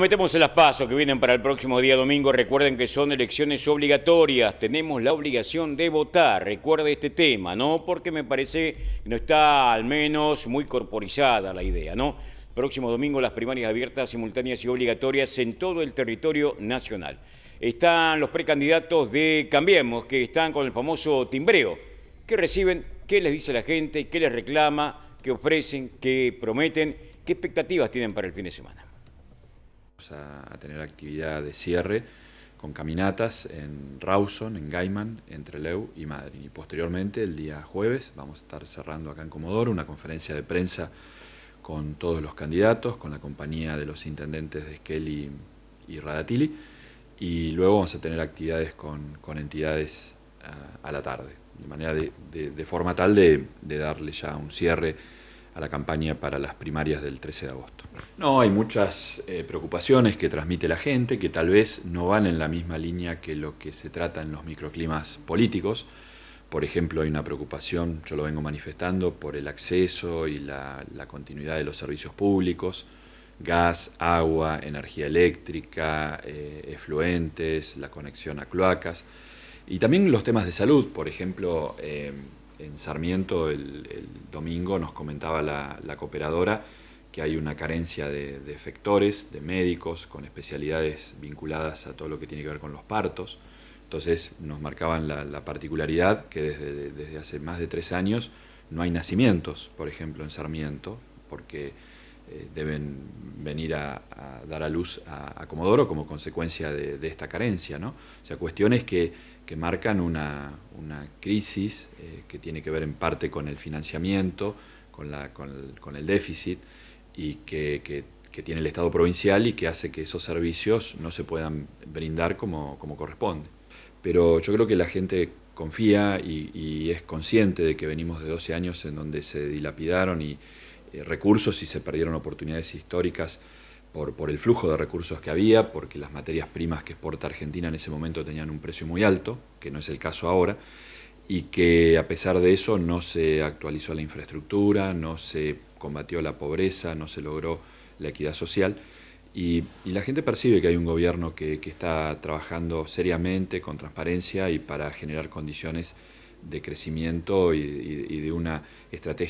Metemos en las pasos que vienen para el próximo día domingo. Recuerden que son elecciones obligatorias. Tenemos la obligación de votar. Recuerde este tema, ¿no? Porque me parece que no está al menos muy corporizada la idea, ¿no? Próximo domingo las primarias abiertas, simultáneas y obligatorias en todo el territorio nacional. Están los precandidatos de Cambiemos, que están con el famoso timbreo. ¿Qué reciben? ¿Qué les dice la gente? ¿Qué les reclama? ¿Qué ofrecen? ¿Qué prometen? ¿Qué expectativas tienen para el fin de semana? a, tener actividad de cierre con caminatas en Rawson, en Gaiman, entre Leu y Madrid. Y posteriormente, el día jueves, vamos a estar cerrando acá en Comodoro una conferencia de prensa con todos los candidatos, con la compañía de los intendentes de Skelly y, Radatili. Y luego vamos a tener actividades con, entidades eh, a, la tarde, de manera de, forma tal de, de darle ya un cierre a la campaña para las primarias del 13 de agosto. No, hay muchas eh, preocupaciones que transmite la gente que tal vez no van en la misma línea que lo que se trata en los microclimas políticos. Por ejemplo, hay una preocupación, yo lo vengo manifestando, por el acceso y la, continuidad de los servicios públicos, gas, agua, energía eléctrica, eh, efluentes, la conexión a cloacas. Y también los temas de salud, por ejemplo, eh, en Sarmiento el, domingo nos comentaba la, cooperadora que hay una carencia de, de, efectores, de médicos con especialidades vinculadas a todo lo que tiene que ver con los partos. Entonces nos marcaban la, particularidad que desde, desde hace más de tres años no hay nacimientos, por ejemplo, en Sarmiento, porque eh, deben venir a, dar a luz a, Comodoro como consecuencia de, esta carencia. ¿no? O sea, cuestiones que, marcan una, crisis eh, que tiene que ver en parte con el financiamiento, con, la, con, el, déficit y que, que, tiene el Estado provincial y que hace que esos servicios no se puedan brindar como, como corresponde. Pero yo creo que la gente confía y, y es consciente de que venimos de 12 años en donde se dilapidaron y, eh, recursos y se perdieron oportunidades históricas por, el flujo de recursos que había, porque las materias primas que exporta Argentina en ese momento tenían un precio muy alto, que no es el caso ahora, y que a pesar de eso no se actualizó la infraestructura, no se combatió la pobreza, no se logró la equidad social. Y, la gente percibe que hay un gobierno que, está trabajando seriamente, con transparencia y para generar condiciones de crecimiento y de una estrategia.